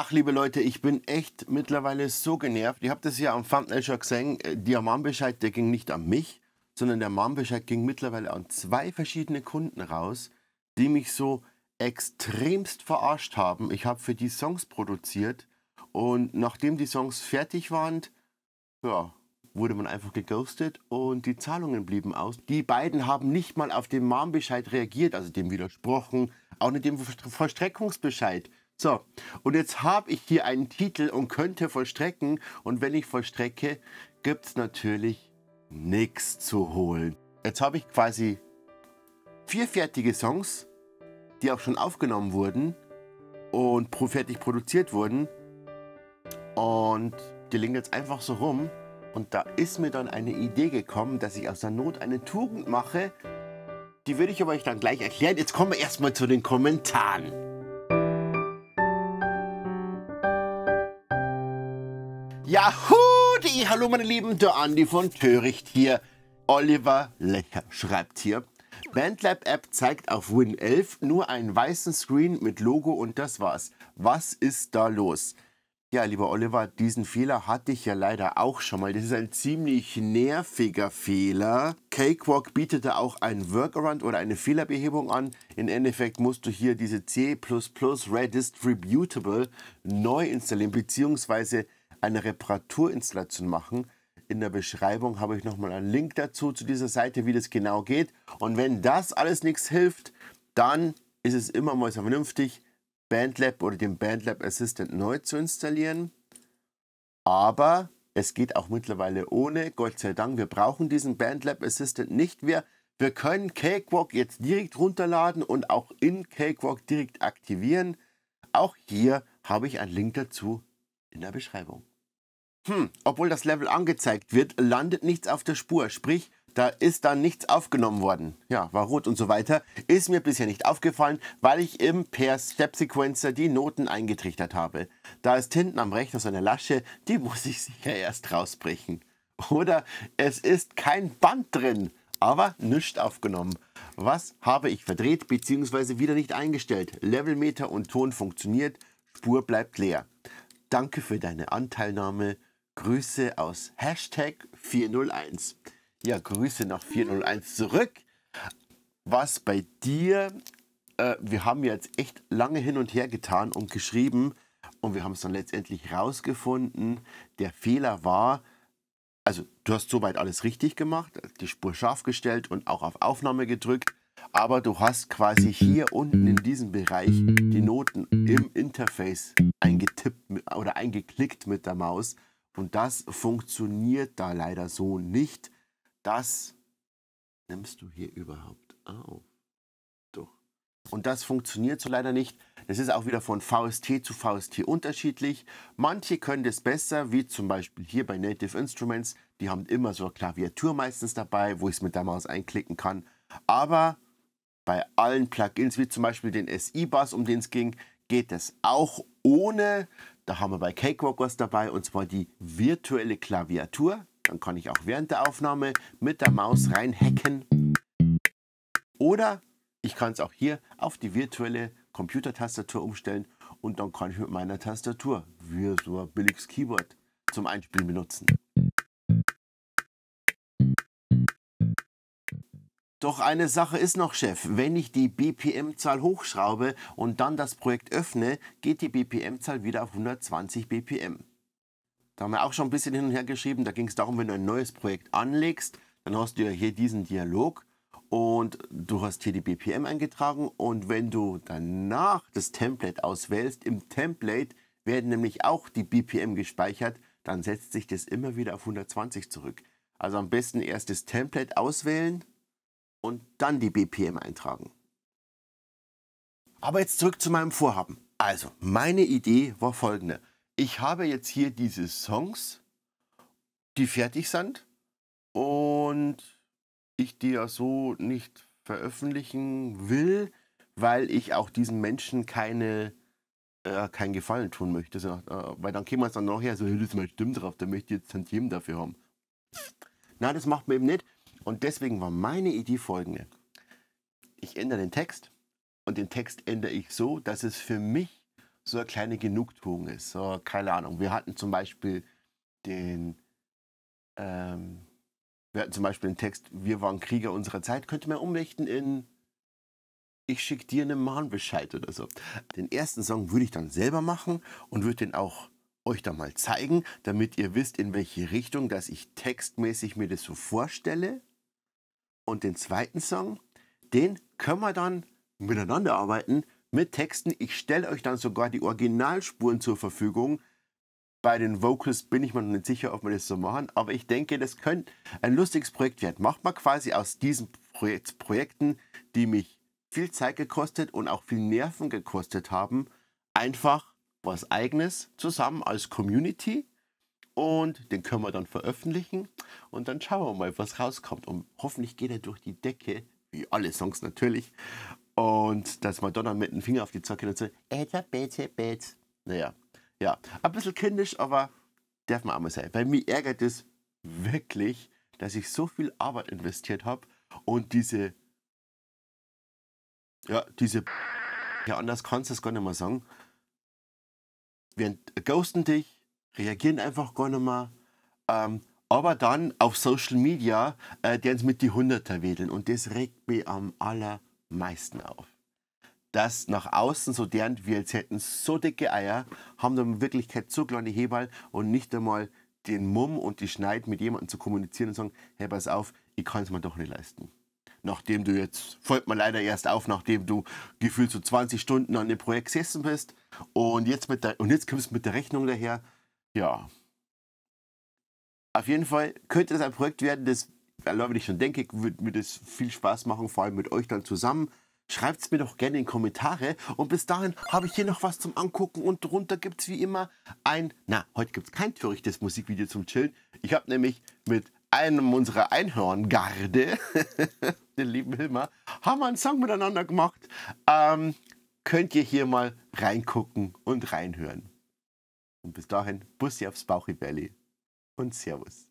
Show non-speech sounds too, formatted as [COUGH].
Ach, liebe Leute, ich bin echt mittlerweile so genervt. Ihr habt das ja am Thumbnail schon gesehen. Äh, der Mahnbescheid, der ging nicht an mich, sondern der Mahnbescheid ging mittlerweile an zwei verschiedene Kunden raus, die mich so extremst verarscht haben. Ich habe für die Songs produziert und nachdem die Songs fertig waren, ja, wurde man einfach geghostet und die Zahlungen blieben aus. Die beiden haben nicht mal auf den Mahnbescheid reagiert, also dem widersprochen, auch nicht dem Vollstreckungsbescheid. So, und jetzt habe ich hier einen Titel und könnte vollstrecken. Und wenn ich vollstrecke, gibt es natürlich nichts zu holen. Jetzt habe ich quasi vier fertige Songs, die auch schon aufgenommen wurden und fertig produziert wurden. Und die liegen jetzt einfach so rum. Und da ist mir dann eine Idee gekommen, dass ich aus der Not eine Tugend mache. Die würde ich aber euch dann gleich erklären. Jetzt kommen wir erstmal zu den Kommentaren. Yahoo! Hallo meine Lieben, der Andi von Töricht hier. Oliver Lecher schreibt hier, Bandlab App zeigt auf Win 11 nur einen weißen Screen mit Logo und das war's. Was ist da los? Ja, lieber Oliver, diesen Fehler hatte ich ja leider auch schon mal. Das ist ein ziemlich nerviger Fehler. Cakewalk bietet da auch einen Workaround oder eine Fehlerbehebung an. Im Endeffekt musst du hier diese C++ Redistributable neu installieren, beziehungsweise eine Reparaturinstallation machen. In der Beschreibung habe ich nochmal einen Link dazu, zu dieser Seite, wie das genau geht. Und wenn das alles nichts hilft, dann ist es immer mal so vernünftig, BandLab oder den BandLab Assistant neu zu installieren. Aber es geht auch mittlerweile ohne, Gott sei Dank. Wir brauchen diesen BandLab Assistant nicht mehr. Wir können Cakewalk jetzt direkt runterladen und auch in Cakewalk direkt aktivieren. Auch hier habe ich einen Link dazu in der Beschreibung. Hm, obwohl das Level angezeigt wird, landet nichts auf der Spur, sprich, da ist dann nichts aufgenommen worden. Ja, war rot und so weiter. Ist mir bisher nicht aufgefallen, weil ich im Per-Step-Sequencer die Noten eingetrichtert habe. Da ist hinten am Rechner so eine Lasche, die [LAUGHS] muss ich sicher erst rausbrechen. Oder es ist kein Band drin, aber nichts aufgenommen. Was habe ich verdreht bzw. wieder nicht eingestellt? Levelmeter und Ton funktioniert, Spur bleibt leer. Danke für deine Anteilnahme. Grüße aus Hashtag 401. Ja, Grüße nach 401 zurück. Was bei dir, äh, wir haben jetzt echt lange hin und her getan und geschrieben und wir haben es dann letztendlich rausgefunden. Der Fehler war, also du hast soweit alles richtig gemacht, die Spur scharf gestellt und auch auf Aufnahme gedrückt, aber du hast quasi hier unten in diesem Bereich die Noten im Interface eingetippt oder eingeklickt mit der Maus und das funktioniert da leider so nicht. Das nimmst du hier überhaupt auf. Doch. Und das funktioniert so leider nicht. Das ist auch wieder von VST zu VST unterschiedlich. Manche können das besser, wie zum Beispiel hier bei Native Instruments. Die haben immer so eine Klaviatur meistens dabei, wo ich es mit der Maus einklicken kann. Aber bei allen Plugins, wie zum Beispiel den SI-Bass, um den es ging, geht es auch ohne. Da haben wir bei Cakewalk was dabei und zwar die virtuelle Klaviatur. Dann kann ich auch während der Aufnahme mit der Maus reinhacken. Oder ich kann es auch hier auf die virtuelle Computertastatur umstellen und dann kann ich mit meiner Tastatur, wie so ein billiges Keyboard, zum Einspielen benutzen. Doch eine Sache ist noch, Chef. Wenn ich die BPM-Zahl hochschraube und dann das Projekt öffne, geht die BPM-Zahl wieder auf 120 BPM. Da haben wir auch schon ein bisschen hin und her geschrieben. Da ging es darum, wenn du ein neues Projekt anlegst, dann hast du ja hier diesen Dialog und du hast hier die BPM eingetragen. Und wenn du danach das Template auswählst, im Template werden nämlich auch die BPM gespeichert, dann setzt sich das immer wieder auf 120 zurück. Also am besten erst das Template auswählen und dann die BPM eintragen. Aber jetzt zurück zu meinem Vorhaben. Also, meine Idee war folgende. Ich habe jetzt hier diese Songs, die fertig sind und ich die ja so nicht veröffentlichen will, weil ich auch diesen Menschen keine äh, keinen Gefallen tun möchte. So, äh, weil dann käme es dann nachher so, hey, das ist mal stimmt drauf, der möchte jetzt Tantiemen dafür haben. Nein, das macht man eben nicht. Und deswegen war meine Idee folgende. Ich ändere den Text und den Text ändere ich so, dass es für mich so eine kleine Genugtuung ist. So, keine Ahnung. Wir hatten zum Beispiel den, ähm, wir hatten zum Beispiel den Text, wir waren Krieger unserer Zeit, könnte man umrichten in ich schicke dir einen Mahnbescheid oder so. Den ersten Song würde ich dann selber machen und würde den auch euch da mal zeigen, damit ihr wisst, in welche Richtung, dass ich textmäßig mir das so vorstelle. Und den zweiten Song, den können wir dann miteinander arbeiten mit Texten. Ich stelle euch dann sogar die Originalspuren zur Verfügung. Bei den Vocals bin ich mir noch nicht sicher, ob wir das so machen, aber ich denke, das könnte ein lustiges Projekt werden. Macht man quasi aus diesen Projek Projekten, die mich viel Zeit gekostet und auch viel Nerven gekostet haben, einfach was Eigenes zusammen als Community und den können wir dann veröffentlichen und dann schauen wir mal, was rauskommt. Und hoffentlich geht er durch die Decke, wie alle Songs natürlich. Und dass man dann mit dem Finger auf die Zocke und so, Eta, bitte, bitte. Naja, ja, ein bisschen kindisch, aber darf man auch mal sein. Weil mich ärgert es wirklich, dass ich so viel Arbeit investiert habe und diese, ja, diese, ja, anders kannst du es gar nicht mehr sagen, während ghosten dich reagieren einfach gar nicht mehr. Ähm, aber dann auf Social Media, äh, die uns mit die Hunderter wedeln. Und das regt mich am allermeisten auf. Dass nach außen so deren, wir als hätten so dicke Eier, haben dann in Wirklichkeit so kleine Hebel und nicht einmal den Mumm und die Schneid mit jemandem zu kommunizieren und sagen, hey, pass auf, ich kann es mir doch nicht leisten. Nachdem du jetzt, folgt mir leider erst auf, nachdem du gefühlt so 20 Stunden an dem Projekt gesessen bist und jetzt, mit der, und jetzt kommst du mit der Rechnung daher, ja. Auf jeden Fall könnte das ein Projekt werden, das, allein wenn ich schon denke, würde mir das viel Spaß machen, vor allem mit euch dann zusammen. Schreibt es mir doch gerne in die Kommentare. Und bis dahin habe ich hier noch was zum Angucken. Und drunter gibt es wie immer ein, na, heute gibt es kein törichtes Musikvideo zum Chillen. Ich habe nämlich mit einem unserer Einhorngarde, [LAUGHS] den lieben Hilmer, haben wir einen Song miteinander gemacht. Ähm, könnt ihr hier mal reingucken und reinhören. Und bis dahin, Bussi aufs Bauchi Valley und Servus.